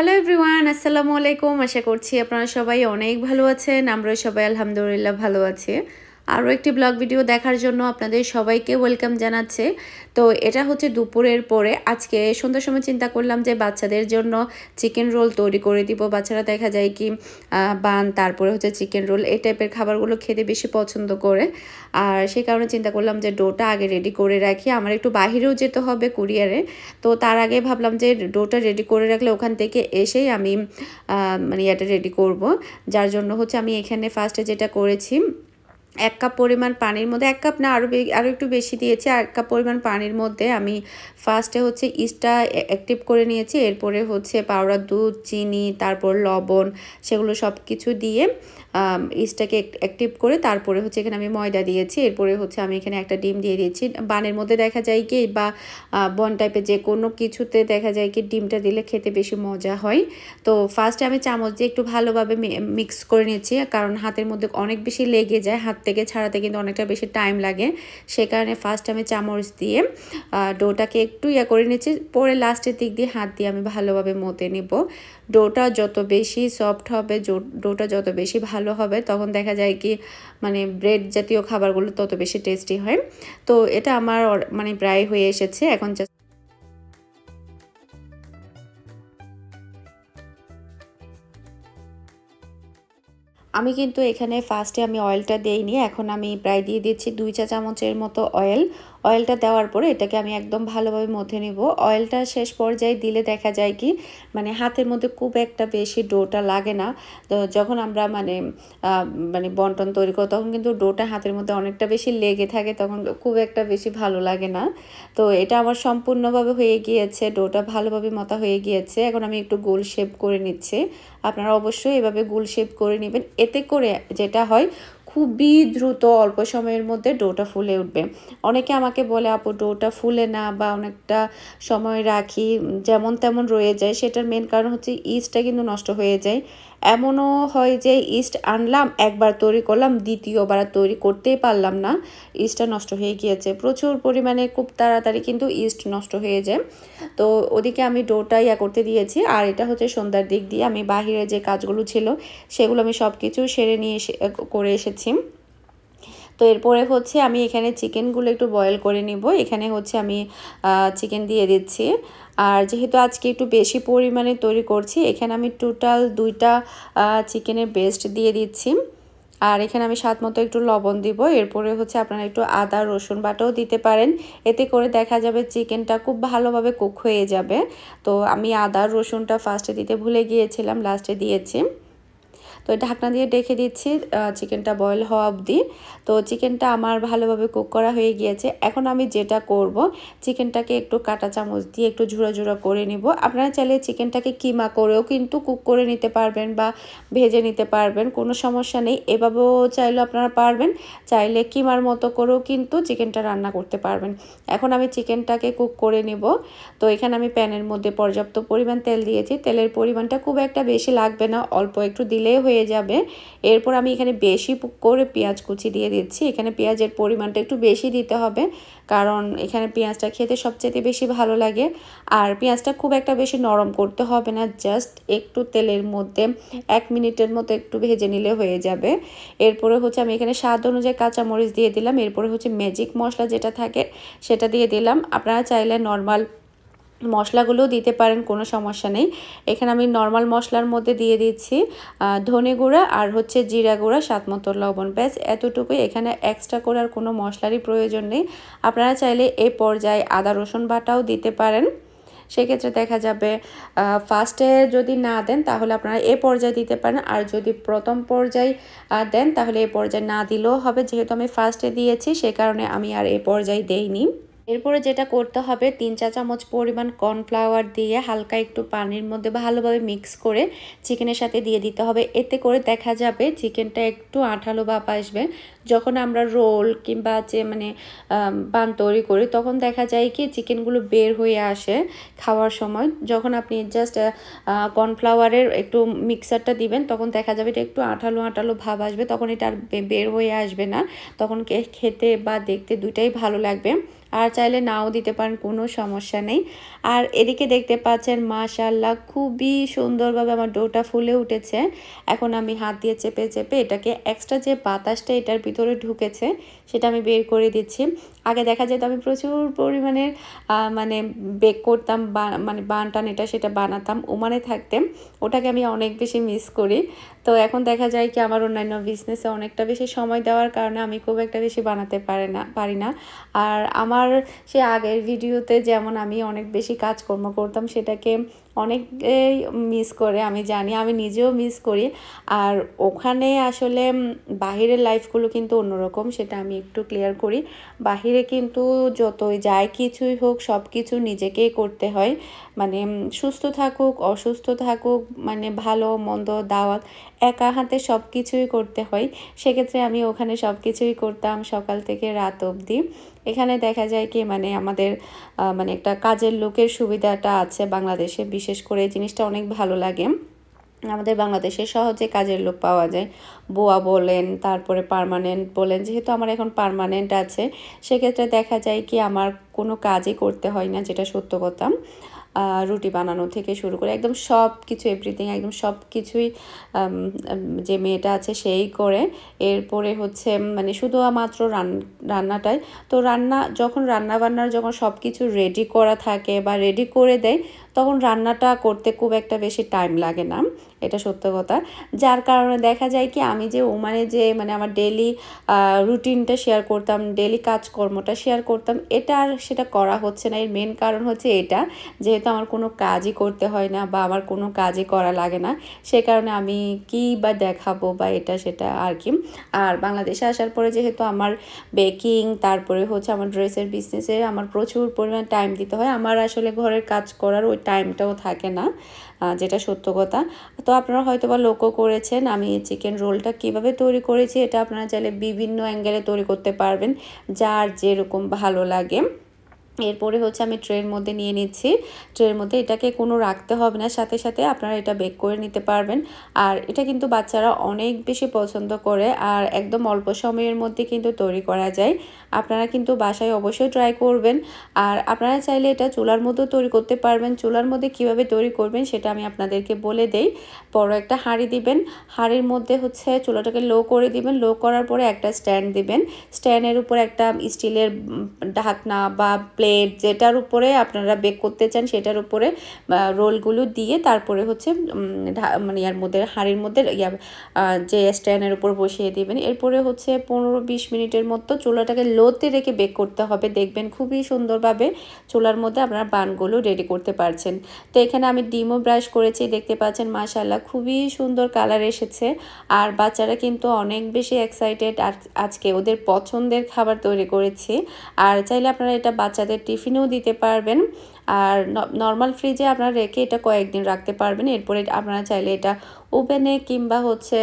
hello everyone আসসালামু আলাইকুম আশা করছি আপনারা সবাই অনেক ভালো আছেন আমরা সবাই আলহামদুলিল্লাহ ভালো আছি আরও একটি ব্লগ ভিডিও দেখার জন্য আপনাদের সবাইকে ওয়েলকাম জানাচ্ছে তো এটা হচ্ছে দুপুরের পরে আজকে সন্ধ্যার সময় চিন্তা করলাম যে বাচ্চাদের জন্য চিকেন রোল তৈরি করে দিব বাচ্চারা দেখা যায় কি বান তারপরে হচ্ছে চিকেন রোল এই টাইপের খাবারগুলো খেতে বেশি পছন্দ করে আর সেই কারণে চিন্তা করলাম যে ডোটা আগে রেডি করে রাখি আমার একটু বাহিরেও যেতে হবে কুরিয়ারে তো তার আগে ভাবলাম যে ডোটা রেডি করে রাখলে ওখান থেকে এসেই আমি মানে এটা রেডি করব যার জন্য হচ্ছে আমি এখানে ফার্স্টে যেটা করেছি এক কাপ পরিমাণ পানির মধ্যে এক কাপ না আরও আরও একটু বেশি দিয়েছি আর এক কাপ পরিমাণ পানির মধ্যে আমি ফার্স্টে হচ্ছে ইস্টা অ্যাক্টিভ করে নিয়েছি এরপরে হচ্ছে পাউডার দুধ চিনি তারপর লবণ সেগুলো সব কিছু দিয়ে ইস্টটাকে অ্যাক্টিভ করে তারপরে হচ্ছে এখানে আমি ময়দা দিয়েছি এরপরে হচ্ছে আমি এখানে একটা ডিম দিয়ে দিয়েছি বানের মধ্যে দেখা যায় কি বা বন টাইপের যে কোনো কিছুতে দেখা যায় কি ডিমটা দিলে খেতে বেশি মজা হয় তো ফার্স্টে আমি চামচ দিয়ে একটু ভালোভাবে মিক্স করে নিয়েছি কারণ হাতের মধ্যে অনেক বেশি লেগে যায় হাত থেকে ছাড়াতে কিন্তু অনেকটা বেশি টাইম লাগে সে কারণে ফার্স্ট আমি চামচ দিয়ে ডোটাকে একটু ইয়া করে নিচ্ছি পরে লাস্টের দিক দিয়ে হাত দিয়ে আমি ভালোভাবে মতে নিব ডোটা যত বেশি সফট হবে ডোটা যত বেশি ভালো হবে তখন দেখা যায় কি মানে ব্রেড জাতীয় খাবারগুলো তত বেশি টেস্টি হয় তো এটা আমার মানে প্রায় হয়ে এসেছে এখন জাস্ট আমি কিন্তু এখানে ফার্স্টে আমি অয়েলটা দেইনি এখন আমি প্রায় দিয়ে দিচ্ছি দুই চা চামচের মতো অয়েল অয়েলটা দেওয়ার পরে এটাকে আমি একদম ভালোভাবে মধ্যে নিব অয়েলটা শেষ পর্যায়ে দিলে দেখা যায় কি মানে হাতের মধ্যে খুব একটা বেশি ডোটা লাগে না তো যখন আমরা মানে মানে বন্টন তৈরি করি তখন কিন্তু ডোটা হাতের মধ্যে অনেকটা বেশি লেগে থাকে তখন খুব একটা বেশি ভালো লাগে না তো এটা আমার সম্পূর্ণভাবে হয়ে গিয়েছে ডোটা ভালোভাবে মতা হয়ে গিয়েছে এখন আমি একটু গোল শেপ করে নিচ্ছি আপনারা অবশ্যই এভাবে গোল শেপ করে নেবেন এতে করে যেটা হয় খুবই দ্রুত অল্প সময়ের মধ্যে ডোটা ফুলে উঠবে অনেকে আমাকে বলে আপু ডোটা ফুলে না বা অনেকটা সময় রাখি যেমন তেমন রয়ে যায় সেটার মেন কারণ হচ্ছে ইস্টটা কিন্তু নষ্ট হয়ে যায় এমনও হয় যে ইস্ট আনলাম একবার তৈরি করলাম দ্বিতীয়বার তৈরি করতেই পারলাম না ইস্টটা নষ্ট হয়ে গিয়েছে প্রচুর পরিমাণে খুব তাড়াতাড়ি কিন্তু ইস্ট নষ্ট হয়ে যায় তো ওদিকে আমি ডোটা ইয়া করতে দিয়েছি আর এটা হচ্ছে সন্ধ্যার দিক দিয়ে আমি বাহিরে যে কাজগুলো ছিল সেগুলো আমি সব কিছু সেরে নিয়ে করে এসেছি এসেছি তো এরপরে হচ্ছে আমি এখানে চিকেনগুলো একটু বয়েল করে নিব এখানে হচ্ছে আমি চিকেন দিয়ে দিচ্ছি আর যেহেতু আজকে একটু বেশি পরিমাণে তৈরি করছি এখানে আমি টোটাল দুইটা চিকেনের বেস্ট দিয়ে দিচ্ছি আর এখানে আমি স্বাদ মতো একটু লবণ দিব এরপরে হচ্ছে আপনারা একটু আদা রসুন বাটাও দিতে পারেন এতে করে দেখা যাবে চিকেনটা খুব ভালোভাবে কুক হয়ে যাবে তো আমি আদা রসুনটা ফার্স্টে দিতে ভুলে গিয়েছিলাম লাস্টে দিয়েছি তো ঢাকনা দিয়ে ডেকে দিচ্ছি চিকেনটা বয়েল হওয়া অবধি তো চিকেনটা আমার ভালোভাবে কুক করা হয়ে গিয়েছে এখন আমি যেটা করব চিকেনটাকে একটু কাটা চামচ দিয়ে একটু ঝুড়ো ঝুড়া করে নিব আপনারা চাইলে চিকেনটাকে কিমা করেও কিন্তু কুক করে নিতে পারবেন বা ভেজে নিতে পারবেন কোনো সমস্যা নেই এভাবেও চাইলেও আপনারা পারবেন চাইলে কিমার মতো করেও কিন্তু চিকেনটা রান্না করতে পারবেন এখন আমি চিকেনটাকে কুক করে নেব তো এখানে আমি প্যানের মধ্যে পর্যাপ্ত পরিমাণ তেল দিয়েছি তেলের পরিমাণটা খুব একটা বেশি লাগবে না অল্প একটু দিলেই হয়ে হয়ে যাবে এরপর আমি এখানে বেশি করে পেঁয়াজ কুচি দিয়ে দিচ্ছি এখানে পেঁয়াজের পরিমাণটা একটু বেশি দিতে হবে কারণ এখানে পেঁয়াজটা খেতে সবচেয়ে বেশি ভালো লাগে আর পেঁয়াজটা খুব একটা বেশি নরম করতে হবে না জাস্ট একটু তেলের মধ্যে এক মিনিটের মতো একটু ভেজে নিলে হয়ে যাবে এরপরে হচ্ছে আমি এখানে স্বাদ অনুযায়ী কাঁচামরিচ দিয়ে দিলাম এরপরে হচ্ছে ম্যাজিক মশলা যেটা থাকে সেটা দিয়ে দিলাম আপনারা চাইলে নর্মাল মশলাগুলো দিতে পারেন কোনো সমস্যা নেই এখানে আমি নর্মাল মশলার মধ্যে দিয়ে দিচ্ছি ধনে গুঁড়া আর হচ্ছে জিরা গুঁড়া স্বাদ মতো লবণ ব্যাস এতটুকুই এখানে এক্সট্রা করে আর কোনো মশলারই প্রয়োজন নেই আপনারা চাইলে এ পর্যায়ে আদা রসুন বাটাও দিতে পারেন সেক্ষেত্রে দেখা যাবে ফার্স্টে যদি না দেন তাহলে আপনারা এ পর্যায়ে দিতে পারেন আর যদি প্রথম পর্যায়ে দেন তাহলে এ পর্যায়ে না দিলেও হবে যেহেতু আমি ফার্স্টে দিয়েছি সে কারণে আমি আর এ পর্যায়ে দেইনি এরপরে যেটা করতে হবে তিন চা চামচ পরিমাণ কর্নফ্লাওয়ার দিয়ে হালকা একটু পানির মধ্যে ভালোভাবে মিক্স করে চিকেনের সাথে দিয়ে দিতে হবে এতে করে দেখা যাবে চিকেনটা একটু আঠালো বাপ আসবে যখন আমরা রোল কিংবা যে মানে বান তৈরি করি তখন দেখা যায় কি চিকেনগুলো বের হয়ে আসে খাওয়ার সময় যখন আপনি জাস্ট কর্নফ্লাওয়ারের একটু মিক্সারটা দিবেন তখন দেখা যাবে এটা একটু আঠালো আঠালো ভাব আসবে তখন এটা আর বের হয়ে আসবে না তখন খেতে বা দেখতে দুইটাই ভালো লাগবে আর চাইলে নাও দিতে পারেন কোনো সমস্যা নেই আর এদিকে দেখতে পাচ্ছেন মাশাল্লাহ খুবই সুন্দরভাবে আমার ডোটা ফুলে উঠেছে এখন আমি হাত দিয়ে চেপে চেপে এটাকে এক্সট্রা যে বাতাসটা এটার ভিতরে ঢুকেছে সেটা আমি বের করে দিচ্ছি আগে দেখা যেত আমি প্রচুর পরিমাণে মানে বেক করতাম মানে বানটান এটা সেটা বানাতাম ওমানে থাকতাম ওটাকে আমি অনেক বেশি মিস করি তো এখন দেখা যায় কি আমার অন্যান্য বিজনেসে অনেকটা বেশি সময় দেওয়ার কারণে আমি খুব একটা বেশি বানাতে পারে না পারি না আর আমার আমার সে আগের ভিডিওতে যেমন আমি অনেক বেশি কাজকর্ম করতাম সেটাকে অনেক মিস করে আমি জানি আমি নিজেও মিস করি আর ওখানে আসলে বাহিরের লাইফগুলো কিন্তু অন্যরকম সেটা আমি একটু ক্লিয়ার করি বাহিরে কিন্তু যতই যায় কিছুই হোক সব কিছু নিজেকেই করতে হয় মানে সুস্থ থাকুক অসুস্থ থাকুক মানে ভালো মন্দ দাওয়াত একা হাতে সব কিছুই করতে হয় সেক্ষেত্রে আমি ওখানে সব কিছুই করতাম সকাল থেকে রাত অবধি এখানে দেখা যায় কি মানে আমাদের মানে একটা কাজের লোকের সুবিধাটা আছে বাংলাদেশে বিশেষ করে জিনিসটা অনেক ভালো লাগে আমাদের বাংলাদেশে সহজে কাজের লোক পাওয়া যায় বোয়া বলেন তারপরে পারমানেন্ট বলেন যেহেতু আমার এখন পারমানেন্ট আছে সেক্ষেত্রে দেখা যায় কি আমার কোনো কাজই করতে হয় না যেটা সত্য কথা রুটি বানানো থেকে শুরু করে একদম সব কিছু এভরিথিং একদম সব কিছুই যে মেয়েটা আছে সেই করে এরপরে হচ্ছে মানে শুধু মাত্র রান্নাটাই তো রান্না যখন রান্না বান্নার যখন সব কিছু রেডি করা থাকে বা রেডি করে দেয় তখন রান্নাটা করতে খুব একটা বেশি টাইম লাগে না এটা সত্য কথা যার কারণে দেখা যায় কি আমি যে ওমানে যে মানে আমার ডেলি রুটিনটা শেয়ার করতাম ডেলি কাজকর্মটা শেয়ার করতাম এটা আর সেটা করা হচ্ছে না এর মেন কারণ হচ্ছে এটা যেহেতু আমার কোনো কাজই করতে হয় না বা আমার কোনো কাজই করা লাগে না সে কারণে আমি কি বা দেখাবো বা এটা সেটা আর কি আর বাংলাদেশে আসার পরে যেহেতু আমার বেকিং তারপরে হচ্ছে আমার ড্রেসের বিজনেসে আমার প্রচুর পরিমাণ টাইম দিতে হয় আমার আসলে ঘরের কাজ করার ওই টাইমটাও থাকে না যেটা সত্য কথা তো আপনারা হয়তো বা লক্ষ্য করেছেন আমি চিকেন রোলটা কিভাবে তৈরি করেছি এটা আপনারা চাইলে বিভিন্ন অ্যাঙ্গেলে তৈরি করতে পারবেন যার যেরকম ভালো লাগে এরপরে হচ্ছে আমি ট্রের মধ্যে নিয়ে নিচ্ছি ট্রের মধ্যে এটাকে কোনো রাখতে হবে না সাথে সাথে আপনারা এটা বেক করে নিতে পারবেন আর এটা কিন্তু বাচ্চারা অনেক বেশি পছন্দ করে আর একদম অল্প সময়ের মধ্যে কিন্তু তৈরি করা যায় আপনারা কিন্তু বাসায় অবশ্যই ট্রাই করবেন আর আপনারা চাইলে এটা চুলার মধ্যেও তৈরি করতে পারবেন চুলার মধ্যে কিভাবে তৈরি করবেন সেটা আমি আপনাদেরকে বলে দেই বড় একটা হাঁড়ি দিবেন হাঁড়ির মধ্যে হচ্ছে চুলাটাকে লো করে দিবেন লো করার পরে একটা স্ট্যান্ড দিবেন স্ট্যান্ডের উপর একটা স্টিলের ঢাকনা বা প্লেট প্লেট মানে যেটার উপরে আপনারা বেক করতে চান সেটার উপরে রোলগুলো দিয়ে তারপরে হচ্ছে মানে ইয়ার মধ্যে হাঁড়ির মধ্যে ইয়া যে স্ট্যান্ডের উপর বসিয়ে দেবেন এরপরে হচ্ছে পনেরো বিশ মিনিটের মতো চোলাটাকে লোতে রেখে বেক করতে হবে দেখবেন খুবই সুন্দরভাবে চুলার মধ্যে আপনারা বানগুলো রেডি করতে পারছেন তো এখানে আমি ডিমও ব্রাশ করেছি দেখতে পাচ্ছেন মাশাল্লাহ খুবই সুন্দর কালার এসেছে আর বাচ্চারা কিন্তু অনেক বেশি এক্সাইটেড আজকে ওদের পছন্দের খাবার তৈরি করেছি আর চাইলে আপনারা এটা বাচ্চাদের টিফিনও টিফিনেও দিতে পারবেন আর নর্মাল ফ্রিজে আপনারা রেখে এটা কয়েকদিন রাখতে পারবেন এরপরে আপনারা চাইলে এটা ওভেনে কিংবা হচ্ছে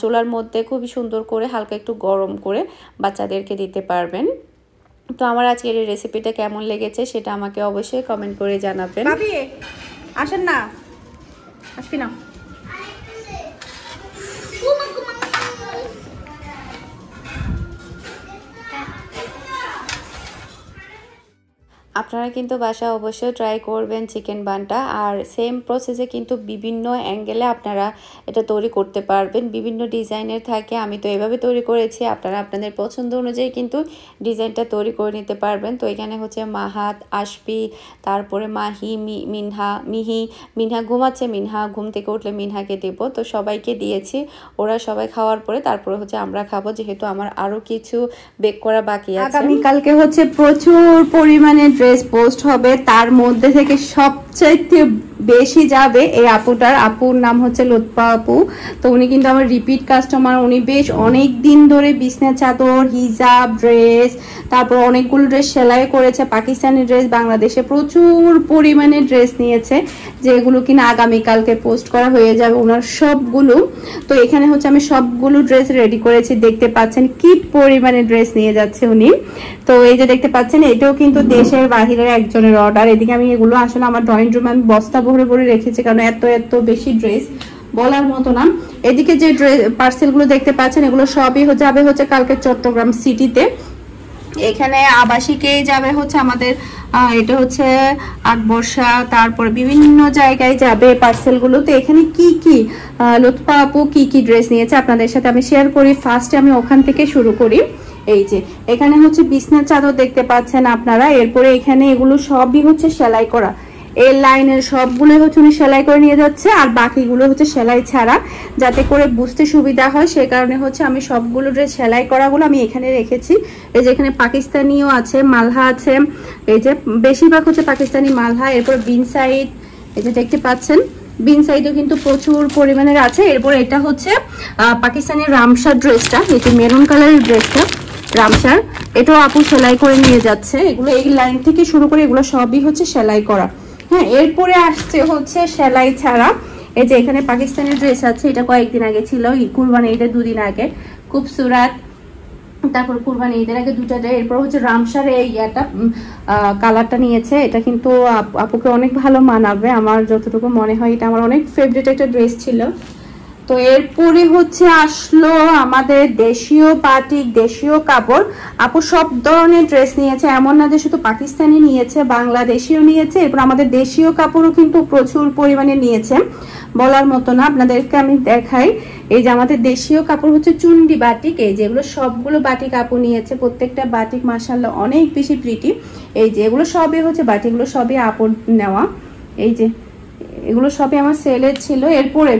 চুলার মধ্যে খুবই সুন্দর করে হালকা একটু গরম করে বাচ্চাদেরকে দিতে পারবেন তো আমার আজকের এই রেসিপিটা কেমন লেগেছে সেটা আমাকে অবশ্যই কমেন্ট করে জানাবেন আসেন না আসবি না আপনারা কিন্তু বাসা অবশ্যই ট্রাই করবেন চিকেন বানটা আর সেম প্রসেসে কিন্তু বিভিন্ন অ্যাঙ্গেলে আপনারা এটা তৈরি করতে পারবেন বিভিন্ন ডিজাইনের থাকে আমি তো এভাবে তৈরি করেছি আপনারা আপনাদের পছন্দ অনুযায়ী কিন্তু ডিজাইনটা তৈরি করে নিতে পারবেন তো এখানে হচ্ছে মাহাত আশপি তারপরে মাহি মিনহা মিহি মিনহা ঘুমাচ্ছে মিনহা ঘুম থেকে উঠলে মিনহাকে দেব তো সবাইকে দিয়েছি ওরা সবাই খাওয়ার পরে তারপরে হচ্ছে আমরা খাবো যেহেতু আমার আরও কিছু বেক করা বাকি আছে আগামীকালকে হচ্ছে প্রচুর পরিমাণে ড্রেস ড্রেস পোস্ট হবে তার মধ্যে থেকে সবচাইতে বেশি যাবে এই আপুটার আপুর নাম হচ্ছে লোৎপা আপু তো উনি কিন্তু আমার রিপিট কাস্টমার উনি বেশ অনেক দিন ধরে বিছনা চাদর হিজাব ড্রেস তারপর অনেকগুলো ড্রেস সেলাই করেছে পাকিস্তানি ড্রেস বাংলাদেশে প্রচুর পরিমাণে ড্রেস নিয়েছে যেগুলো কিনা আগামীকালকে পোস্ট করা হয়ে যাবে ওনার সবগুলো তো এখানে হচ্ছে আমি সবগুলো ড্রেস রেডি করেছি দেখতে পাচ্ছেন কি পরিমাণে ড্রেস নিয়ে যাচ্ছে উনি তো এই যে দেখতে পাচ্ছেন এটাও কিন্তু দেশের বাহিরের একজনের অর্ডার এদিকে আমি এগুলো আসলে আমার ড্রয়িং রুমে আমি বস্তা ভরে ভরে রেখেছে কারণ এত এত বেশি ড্রেস বলার মতো না এদিকে যে ড্রেস পার্সেলগুলো দেখতে পাচ্ছেন এগুলো সবই যাবে হচ্ছে কালকে চট্টগ্রাম সিটিতে এখানে আবাসিকে যাবে হচ্ছে আমাদের এটা হচ্ছে আকবর্ষা তারপরে বিভিন্ন জায়গায় যাবে পার্সেলগুলো তো এখানে কি কি লুৎফা আপু কি কি ড্রেস নিয়েছে আপনাদের সাথে আমি শেয়ার করি ফার্স্টে আমি ওখান থেকে শুরু করি এই যে এখানে হচ্ছে বিছনার চাদর দেখতে পাচ্ছেন আপনারা এরপরে এখানে এগুলো সবই হচ্ছে সেলাই করা এই লাইনের সবগুলো হচ্ছে উনি সেলাই করে নিয়ে যাচ্ছে আর বাকিগুলো হচ্ছে সেলাই ছাড়া যাতে করে বুঝতে সুবিধা হয় সে কারণে হচ্ছে আমি সবগুলো ড্রেস সেলাই করাগুলো আমি এখানে রেখেছি এই যে এখানে পাকিস্তানিও আছে মালহা আছে এই যে বেশিরভাগ হচ্ছে পাকিস্তানি মালহা এরপর বিন সাইড এই যে দেখতে পাচ্ছেন বিন সাইডও কিন্তু প্রচুর পরিমাণের আছে এরপর এটা হচ্ছে পাকিস্তানি রামসার ড্রেসটা যেটি মেরুন কালারের ড্রেসটা রামসার এটাও আপু সেলাই করে নিয়ে যাচ্ছে এগুলো এই লাইন থেকে শুরু করে এগুলো সবই হচ্ছে সেলাই করা হ্যাঁ এরপরে আসছে হচ্ছে সেলাই ছাড়া এই যে এখানে পাকিস্তানের ড্রেস আছে এটা কয়েকদিন আগে ছিল কুরবানি ঈদের দুদিন আগে কুপসুরাত তারপর কুরবানি ঈদের আগে দুটা ড্রেস এরপর হচ্ছে রামসার এই ইয়েটা কালারটা নিয়েছে এটা কিন্তু আপুকে অনেক ভালো মানাবে আমার যতটুকু মনে হয় এটা আমার অনেক ফেভারিট একটা ড্রেস ছিল তো এরপরে হচ্ছে আসলো আমাদের দেশীয় পাটিক দেশীয় কাপড় আপু সব ধরনের ড্রেস নিয়েছে এমন না যে শুধু পাকিস্তানি নিয়েছে বাংলাদেশিও নিয়েছে এরপর আমাদের দেশীয় কাপড়ও কিন্তু প্রচুর পরিমাণে নিয়েছে বলার মতো না আপনাদেরকে আমি দেখাই এই যে আমাদের দেশীয় কাপড় হচ্ছে চুন্ডি বাটিক এই যেগুলো সবগুলো বাটিক আপু নিয়েছে প্রত্যেকটা বাটিক মাসাল্লাহ অনেক বেশি প্রিটি এই যে এগুলো সবই হচ্ছে বাটিকগুলো সবই আপন নেওয়া এই যে এগুলো সবই আমার সেলের ছিল এরপরে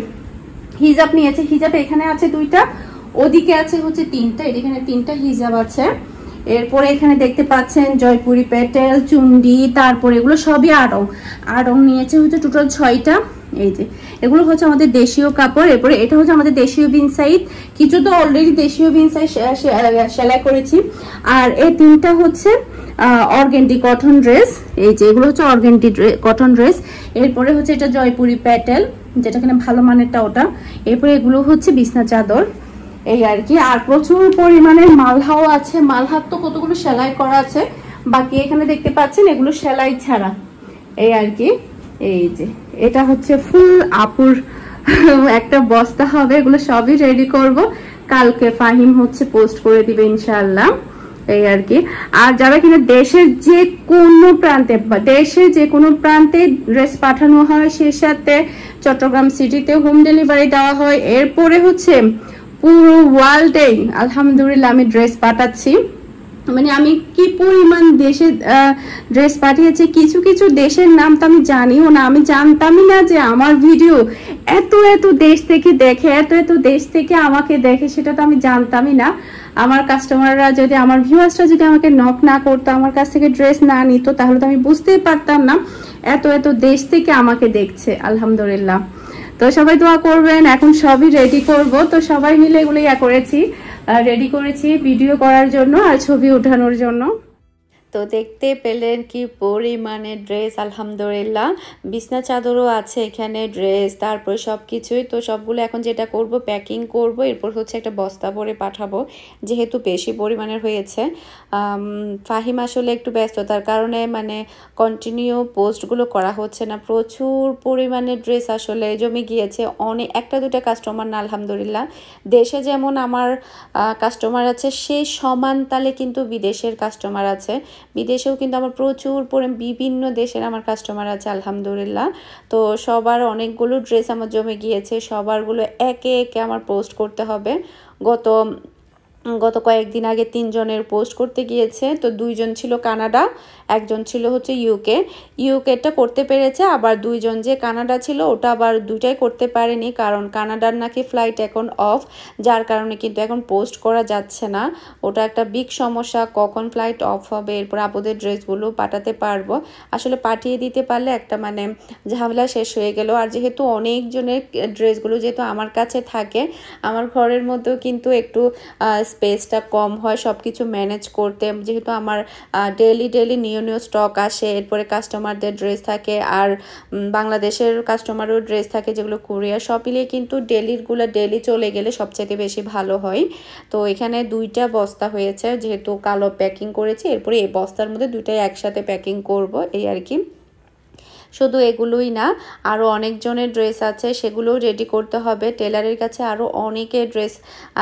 হিজাব নিয়েছে হিজাব এখানে আছে দুইটা ওদিকে আছে হচ্ছে তিনটা এখানে তিনটা হিজাব আছে এরপরে এখানে দেখতে পাচ্ছেন জয়পুরি পেটেল চুন্ডি তারপরে এগুলো সবই আড়ং আড়ং নিয়েছে হচ্ছে টোটাল ছয়টা এই যে এগুলো হচ্ছে আমাদের দেশীয় কাপড় এরপরে এটা হচ্ছে আমাদের দেশীয় বিন সাইজ কিছু তো অলরেডি দেশীয় বিন সাইজ সেলাই করেছি আর এই তিনটা হচ্ছে অর্গেন্ডি কটন ড্রেস এই যে এগুলো হচ্ছে অর্গেন্ডি কটন ড্রেস এরপরে হচ্ছে এটা জয়পুরি প্যাটেল যেটা কিনা ভালো মানেরটা ওটা এরপরে এগুলো হচ্ছে বিছনা চাদর এই আর কি আর প্রচুর পরিমাণে মালহাও আছে মালহাত তো কতগুলো সেলাই করা আছে বাকি এখানে দেখতে পাচ্ছেন এগুলো সেলাই ছাড়া এই আর কি এই যে এটা হচ্ছে ফুল আপুর একটা বস্তা হবে এগুলো সবই রেডি করব কালকে ফাহিম হচ্ছে পোস্ট করে দিবে ইনশাল্লাহ এই আর কি আর যারা কিনা দেশের যে কোনো প্রান্তে দেশে যে কোনো প্রান্তে ড্রেস পাঠানো হয় সে সাথে চট্টগ্রাম সিটিতে হোম ডেলিভারি দেওয়া হয় এরপরে হচ্ছে পুরো ওয়ার্ল্ডেই আলহামদুলিল্লাহ আমি ড্রেস পাঠাচ্ছি মানে আমি কি পরিমাণ দেশে ড্রেস পাঠিয়েছি কিছু কিছু দেশের নাম তো আমি জানিও না আমি জানতামই না যে আমার ভিডিও এত এত দেশ থেকে দেখে এত এত দেশ থেকে আমাকে দেখে সেটা তো আমি জানতামই না আমার কাস্টমাররা যদি আমার ভিউয়ার্সরা যদি আমাকে নক না করতো আমার কাছ থেকে ড্রেস না নিত তাহলে তো আমি বুঝতেই পারতাম না এত এত দেশ থেকে আমাকে দেখছে আলহামদুলিল্লাহ তো সবাই দোয়া করবেন এখন সবই রেডি করব তো সবাই মিলে এগুলো ইয়া করেছি রেডি করেছি ভিডিও করার জন্য আর ছবি ওঠানোর জন্য তো দেখতে পেলেন কি পরিমাণে ড্রেস আলহামদুলিল্লাহ বিছনা চাদরও আছে এখানে ড্রেস তারপর সব কিছুই তো সবগুলো এখন যেটা করব প্যাকিং করব এরপর হচ্ছে একটা বস্তা ভরে পাঠাবো যেহেতু বেশি পরিমাণের হয়েছে ফাহিম আসলে একটু ব্যস্ততার কারণে মানে কন্টিনিউ পোস্টগুলো করা হচ্ছে না প্রচুর পরিমাণে ড্রেস আসলে জমে গিয়েছে অনেক একটা দুটা কাস্টমার না আলহামদুলিল্লাহ দেশে যেমন আমার কাস্টমার আছে সেই সমান তালে কিন্তু বিদেশের কাস্টমার আছে বিদেশেও কিন্তু আমার প্রচুর পরে বিভিন্ন দেশের আমার কাস্টমার আছে আলহামদুলিল্লাহ তো সবার অনেকগুলো ড্রেস আমার জমে গিয়েছে সবারগুলো একে একে আমার পোস্ট করতে হবে গত গত কয়েকদিন আগে তিনজনের পোস্ট করতে গিয়েছে তো দুইজন ছিল কানাডা একজন ছিল হচ্ছে ইউকে ইউকেটা করতে পেরেছে আবার দুইজন যে কানাডা ছিল ওটা আবার দুইটাই করতে পারেনি কারণ কানাডার নাকি ফ্লাইট এখন অফ যার কারণে কিন্তু এখন পোস্ট করা যাচ্ছে না ওটা একটা বিগ সমস্যা কখন ফ্লাইট অফ হবে এরপর আপদের ড্রেসগুলো পাঠাতে পারবো আসলে পাঠিয়ে দিতে পারলে একটা মানে ঝামেলা শেষ হয়ে গেল আর যেহেতু অনেকজনের ড্রেসগুলো যেহেতু আমার কাছে থাকে আমার ঘরের মধ্যেও কিন্তু একটু স্পেসটা কম হয় সব কিছু ম্যানেজ করতে যেহেতু আমার daily daily new new stock আসে এরপরে কাস্টমারদের ড্রেস থাকে আর বাংলাদেশের কাস্টমারও ড্রেস থাকে যেগুলো কুরিয়ার সব মিলিয়ে কিন্তু ডেলিরগুলো ডেলি চলে গেলে সবচেয়ে বেশি ভালো হয় তো এখানে দুইটা বস্তা হয়েছে যেহেতু কালো প্যাকিং করেছি এরপরে এই বস্তার মধ্যে দুইটাই একসাথে প্যাকিং করব এই আর কি শুধু এগুলোই না আরও অনেকজনের ড্রেস আছে সেগুলোও রেডি করতে হবে টেলারের কাছে আরও অনেকের ড্রেস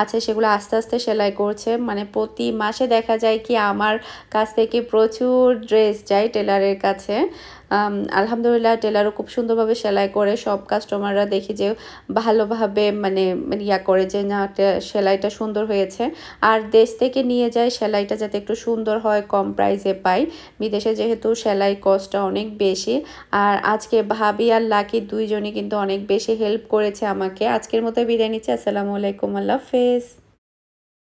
আছে সেগুলো আস্তে আস্তে সেলাই করছে মানে প্রতি মাসে দেখা যায় কি আমার কাছ থেকে প্রচুর ড্রেস যায় টেলারের কাছে আলহামদুলিল্লাহ টেলারও খুব সুন্দরভাবে সেলাই করে সব কাস্টমাররা দেখি যে ভালোভাবে মানে ইয়া করে যে না সেলাইটা সুন্দর হয়েছে আর দেশ থেকে নিয়ে যায় সেলাইটা যাতে একটু সুন্দর হয় কম প্রাইসে পাই বিদেশে যেহেতু সেলাই কস্টটা অনেক বেশি আর আজকে ভাবি আর লাকি দুইজনই কিন্তু অনেক বেশি হেল্প করেছে আমাকে আজকের মতো বিদায় নিচ্ছি আসসালামু আলাইকুম আল্লাহ হাফেজ